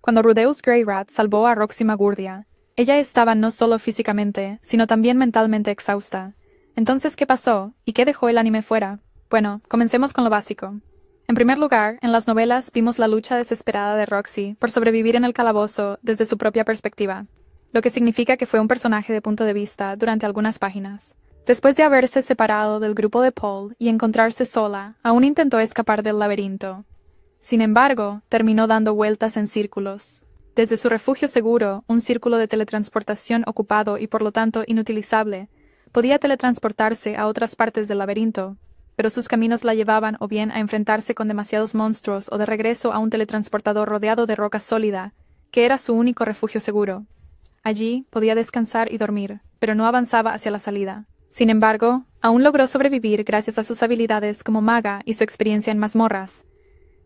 Cuando Rudeus Greyrat salvó a Roxy Magurdia, ella estaba no solo físicamente, sino también mentalmente exhausta. Entonces, ¿qué pasó? ¿Y qué dejó el anime fuera? Bueno, comencemos con lo básico. En primer lugar, en las novelas vimos la lucha desesperada de Roxy por sobrevivir en el calabozo desde su propia perspectiva, lo que significa que fue un personaje de punto de vista durante algunas páginas. Después de haberse separado del grupo de Paul y encontrarse sola, aún intentó escapar del laberinto, sin embargo, terminó dando vueltas en círculos. Desde su refugio seguro, un círculo de teletransportación ocupado y por lo tanto inutilizable, podía teletransportarse a otras partes del laberinto, pero sus caminos la llevaban o bien a enfrentarse con demasiados monstruos o de regreso a un teletransportador rodeado de roca sólida, que era su único refugio seguro. Allí podía descansar y dormir, pero no avanzaba hacia la salida. Sin embargo, aún logró sobrevivir gracias a sus habilidades como maga y su experiencia en mazmorras,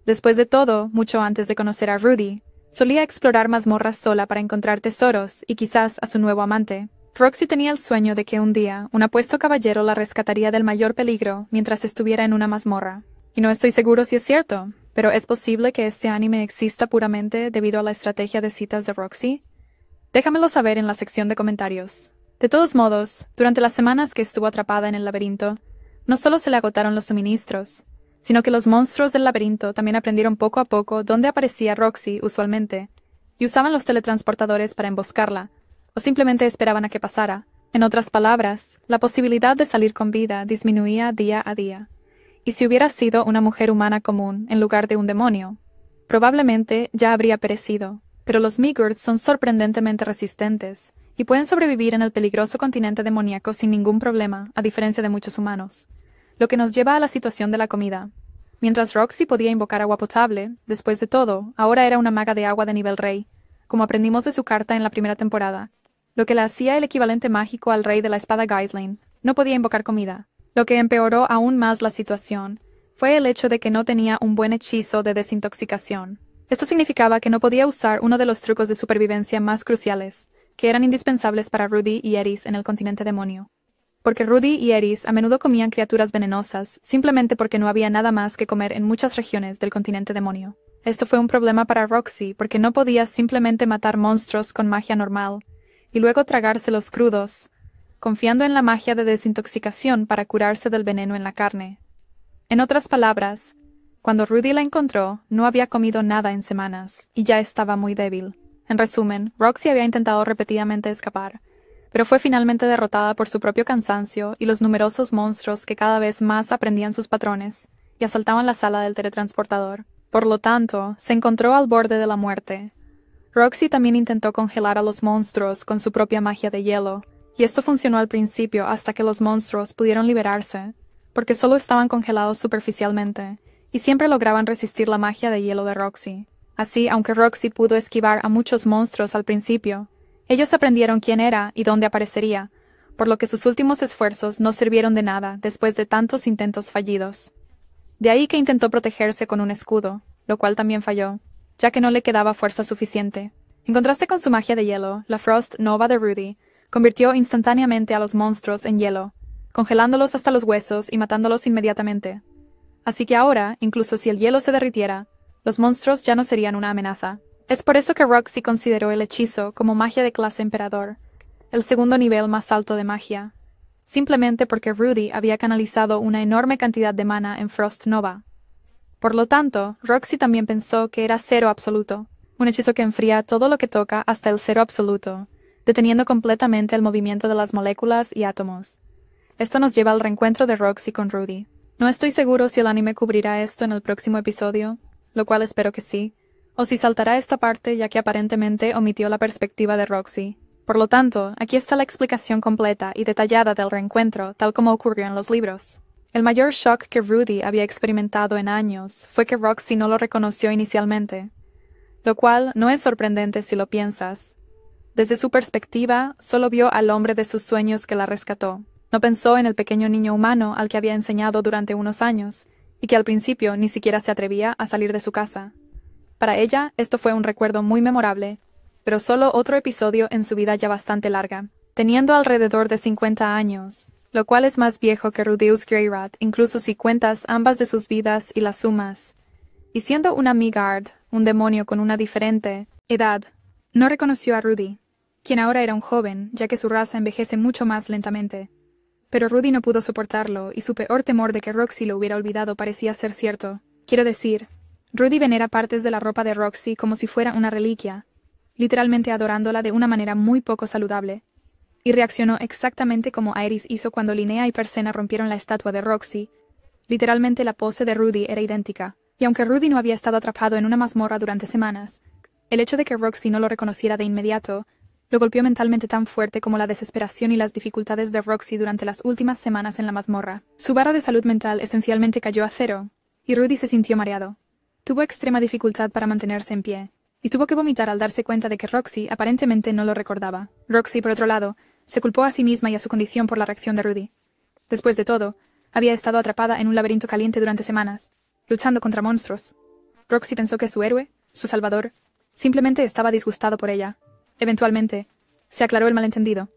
Después de todo, mucho antes de conocer a Rudy, solía explorar mazmorras sola para encontrar tesoros y quizás a su nuevo amante. Roxy tenía el sueño de que un día un apuesto caballero la rescataría del mayor peligro mientras estuviera en una mazmorra. Y no estoy seguro si es cierto, pero es posible que este anime exista puramente debido a la estrategia de citas de Roxy. Déjamelo saber en la sección de comentarios. De todos modos, durante las semanas que estuvo atrapada en el laberinto, no solo se le agotaron los suministros, sino que los monstruos del laberinto también aprendieron poco a poco dónde aparecía Roxy usualmente, y usaban los teletransportadores para emboscarla, o simplemente esperaban a que pasara. En otras palabras, la posibilidad de salir con vida disminuía día a día. Y si hubiera sido una mujer humana común en lugar de un demonio, probablemente ya habría perecido. Pero los Migurds son sorprendentemente resistentes, y pueden sobrevivir en el peligroso continente demoníaco sin ningún problema, a diferencia de muchos humanos lo que nos lleva a la situación de la comida. Mientras Roxy podía invocar agua potable, después de todo, ahora era una maga de agua de nivel rey, como aprendimos de su carta en la primera temporada, lo que la hacía el equivalente mágico al rey de la espada Geisling No podía invocar comida. Lo que empeoró aún más la situación fue el hecho de que no tenía un buen hechizo de desintoxicación. Esto significaba que no podía usar uno de los trucos de supervivencia más cruciales, que eran indispensables para Rudy y Eris en el continente demonio porque Rudy y Eris a menudo comían criaturas venenosas, simplemente porque no había nada más que comer en muchas regiones del continente demonio. Esto fue un problema para Roxy, porque no podía simplemente matar monstruos con magia normal, y luego tragárselos crudos, confiando en la magia de desintoxicación para curarse del veneno en la carne. En otras palabras, cuando Rudy la encontró, no había comido nada en semanas, y ya estaba muy débil. En resumen, Roxy había intentado repetidamente escapar, pero fue finalmente derrotada por su propio cansancio y los numerosos monstruos que cada vez más aprendían sus patrones y asaltaban la sala del teletransportador. Por lo tanto, se encontró al borde de la muerte. Roxy también intentó congelar a los monstruos con su propia magia de hielo, y esto funcionó al principio hasta que los monstruos pudieron liberarse, porque solo estaban congelados superficialmente, y siempre lograban resistir la magia de hielo de Roxy. Así, aunque Roxy pudo esquivar a muchos monstruos al principio, ellos aprendieron quién era y dónde aparecería, por lo que sus últimos esfuerzos no sirvieron de nada después de tantos intentos fallidos. De ahí que intentó protegerse con un escudo, lo cual también falló, ya que no le quedaba fuerza suficiente. En contraste con su magia de hielo, la Frost Nova de Rudy convirtió instantáneamente a los monstruos en hielo, congelándolos hasta los huesos y matándolos inmediatamente. Así que ahora, incluso si el hielo se derritiera, los monstruos ya no serían una amenaza. Es por eso que Roxy consideró el hechizo como magia de clase emperador, el segundo nivel más alto de magia, simplemente porque Rudy había canalizado una enorme cantidad de mana en Frost Nova. Por lo tanto, Roxy también pensó que era cero absoluto, un hechizo que enfría todo lo que toca hasta el cero absoluto, deteniendo completamente el movimiento de las moléculas y átomos. Esto nos lleva al reencuentro de Roxy con Rudy. No estoy seguro si el anime cubrirá esto en el próximo episodio, lo cual espero que sí, o si saltará esta parte ya que aparentemente omitió la perspectiva de Roxy. Por lo tanto, aquí está la explicación completa y detallada del reencuentro, tal como ocurrió en los libros. El mayor shock que Rudy había experimentado en años fue que Roxy no lo reconoció inicialmente, lo cual no es sorprendente si lo piensas. Desde su perspectiva, solo vio al hombre de sus sueños que la rescató. No pensó en el pequeño niño humano al que había enseñado durante unos años, y que al principio ni siquiera se atrevía a salir de su casa. Para ella, esto fue un recuerdo muy memorable, pero solo otro episodio en su vida ya bastante larga, teniendo alrededor de 50 años, lo cual es más viejo que Rudeus Greyrat, incluso si cuentas ambas de sus vidas y las sumas. Y siendo una Migard, un demonio con una diferente edad, no reconoció a Rudy, quien ahora era un joven, ya que su raza envejece mucho más lentamente. Pero Rudy no pudo soportarlo, y su peor temor de que Roxy lo hubiera olvidado parecía ser cierto. Quiero decir, Rudy venera partes de la ropa de Roxy como si fuera una reliquia, literalmente adorándola de una manera muy poco saludable, y reaccionó exactamente como Iris hizo cuando Linnea y Persena rompieron la estatua de Roxy. Literalmente la pose de Rudy era idéntica, y aunque Rudy no había estado atrapado en una mazmorra durante semanas, el hecho de que Roxy no lo reconociera de inmediato lo golpeó mentalmente tan fuerte como la desesperación y las dificultades de Roxy durante las últimas semanas en la mazmorra. Su barra de salud mental esencialmente cayó a cero, y Rudy se sintió mareado. Tuvo extrema dificultad para mantenerse en pie, y tuvo que vomitar al darse cuenta de que Roxy aparentemente no lo recordaba. Roxy, por otro lado, se culpó a sí misma y a su condición por la reacción de Rudy. Después de todo, había estado atrapada en un laberinto caliente durante semanas, luchando contra monstruos. Roxy pensó que su héroe, su salvador, simplemente estaba disgustado por ella. Eventualmente, se aclaró el malentendido.